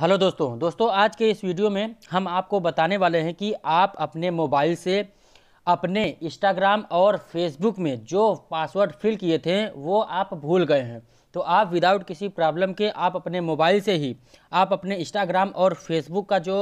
hello दोस्तों दोस्तों आज के इस वीडियो में हम आपको बताने वाले हैं कि आप अपने मोबाइल से अपने इंस्टाग्राम और फेसबुक में जो पासवर्ड फिल किए थे वो आप भूल गए हैं तो आप विदाउट किसी प्रॉब्लम के आप अपने मोबाइल से ही आप अपने इंस्टाग्राम और फेसबुक का जो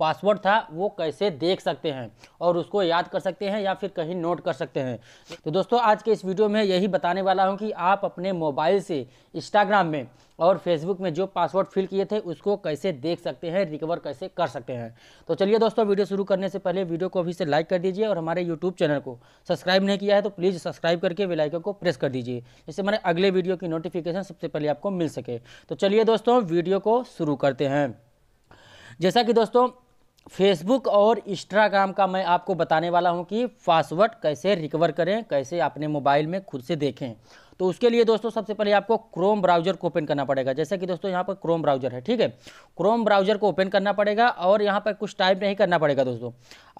पासवर्ड था वो कैसे देख सकते हैं और उसको याद कर सकते हैं या फिर कहीं नोट कर सकते हैं तो दोस्तों आज के इस वीडियो में यही बताने वाला हूं कि आप अपने मोबाइल से इंस्टाग्राम में और फेसबुक में जो पासवर्ड फिल किए थे उसको कैसे देख सकते हैं रिकवर कैसे कर सकते हैं तो चलिए दोस्तों वीडियो शुरू करने से पहले वीडियो को अभी से लाइक कर दीजिए और हमारे यूट्यूब चैनल को सब्सक्राइब नहीं किया है तो प्लीज़ सब्सक्राइब करके वेलाइकन को प्रेस कर दीजिए जिससे हमारे अगले वीडियो की नोटिफिकेशन सबसे पहले आपको मिल सके तो चलिए दोस्तों वीडियो को शुरू करते हैं जैसा कि दोस्तों फेसबुक और इंस्टाग्राम का मैं आपको बताने वाला हूं कि पासवर्ड कैसे रिकवर करें कैसे अपने मोबाइल में खुद से देखें तो उसके लिए दोस्तों सबसे पहले आपको क्रोम ब्राउजर को ओपन करना पड़ेगा जैसे कि दोस्तों यहाँ पर क्रोम ब्राउजर है ठीक है क्रोम ब्राउजर को ओपन करना पड़ेगा और यहाँ पर कुछ टाइप नहीं करना पड़ेगा दोस्तों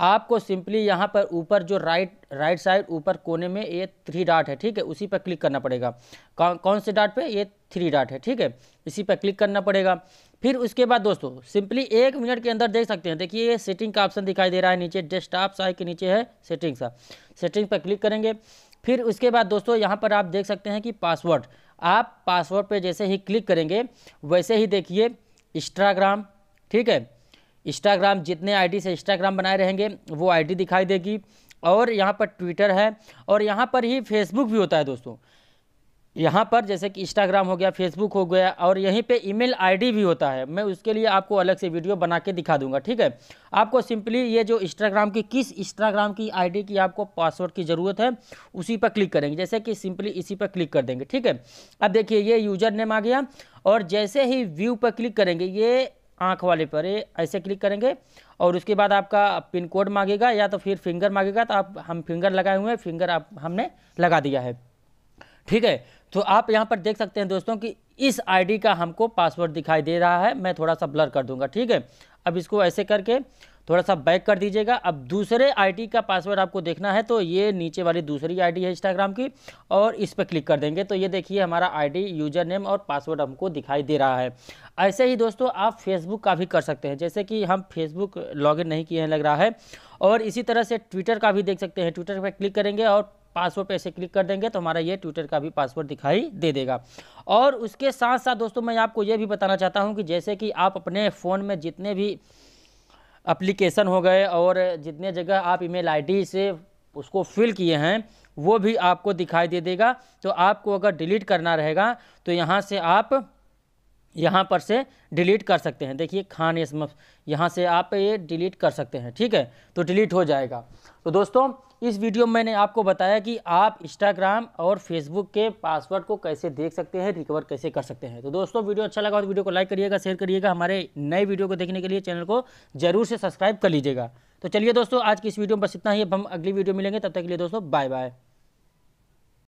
आपको सिंपली यहाँ पर ऊपर जो राइट राइट साइड ऊपर कोने में ये थ्री डाट है ठीक है उसी पर क्लिक करना पड़ेगा कौन से डाट पर ये थ्री डाट है ठीक है इसी पर क्लिक करना पड़ेगा फिर उसके बाद दोस्तों सिंपली एक मिनट के अंदर देख सकते हैं देखिए ये सेटिंग का ऑप्शन दिखाई दे रहा है नीचे डेस्कटॉप साइड के नीचे है सेटिंग्स सेटिंग पर क्लिक करेंगे फिर उसके बाद दोस्तों यहाँ पर आप देख सकते हैं कि पासवर्ड आप पासवर्ड पर जैसे ही क्लिक करेंगे वैसे ही देखिए इंस्टाग्राम ठीक है इंस्टाग्राम जितने आईडी से इंस्टाग्राम बनाए रहेंगे वो आईडी दिखाई देगी और यहाँ पर ट्विटर है और यहाँ पर ही फेसबुक भी होता है दोस्तों यहाँ पर जैसे कि इंस्टाग्राम हो गया फेसबुक हो गया और यहीं पे ईमेल आईडी भी होता है मैं उसके लिए आपको अलग से वीडियो बना के दिखा दूंगा ठीक है आपको सिंपली ये जो इंस्टाग्राम की किस इंस्टाग्राम की आईडी की आपको पासवर्ड की ज़रूरत है उसी पर क्लिक करेंगे जैसे कि सिंपली इसी पर क्लिक कर देंगे ठीक है अब देखिए ये यूजर नेम आ गया और जैसे ही व्यू पर क्लिक करेंगे ये आँख वाले पर ऐसे क्लिक करेंगे और उसके बाद आपका पिन कोड मांगेगा या तो फिर फिंगर मांगेगा तो आप हम फिंगर लगाए हुए हैं फिंगर आप हमने लगा दिया है ठीक है तो आप यहाँ पर देख सकते हैं दोस्तों कि इस आईडी का हमको पासवर्ड दिखाई दे रहा है मैं थोड़ा सा ब्लर कर दूंगा ठीक है अब इसको ऐसे करके थोड़ा सा बैक कर दीजिएगा अब दूसरे आईडी का पासवर्ड आपको देखना है तो ये नीचे वाली दूसरी आईडी है इंस्टाग्राम की और इस पर क्लिक कर देंगे तो ये देखिए हमारा आईडी यूजर नेम और पासवर्ड हमको दिखाई दे रहा है ऐसे ही दोस्तों आप फेसबुक का भी कर सकते हैं जैसे कि हम फेसबुक लॉगिन नहीं किए हैं लग रहा है और इसी तरह से ट्विटर का भी देख सकते हैं ट्विटर पर क्लिक करेंगे और पासवर्ड पे ऐसे क्लिक कर देंगे तो हमारा ये ट्विटर का भी पासवर्ड दिखाई दे देगा और उसके साथ साथ दोस्तों मैं आपको ये भी बताना चाहता हूँ कि जैसे कि आप अपने फ़ोन में जितने भी अप्लीकेशन हो गए और जितने जगह आप ईमेल आईडी से उसको फिल किए हैं वो भी आपको दिखाई दे देगा तो आपको अगर डिलीट करना रहेगा तो यहाँ से आप यहाँ पर से डिलीट कर सकते हैं देखिए खान यसमफ यहाँ से आप ये डिलीट कर सकते हैं ठीक है तो डिलीट हो जाएगा तो दोस्तों इस वीडियो में मैंने आपको बताया कि आप इंस्टाग्राम और फेसबुक के पासवर्ड को कैसे देख सकते हैं रिकवर कैसे कर सकते हैं तो दोस्तों वीडियो अच्छा लगा तो वीडियो को लाइक करिएगा शेयर करिएगा हमारे नए वीडियो को देखने के लिए चैनल को जरूर से सब्सक्राइब कर लीजिएगा तो चलिए दोस्तों आज की इस वीडियो में बस इतना ही अब हम अगली वीडियो मिलेंगे तब तक के लिए दोस्तों बाय बाय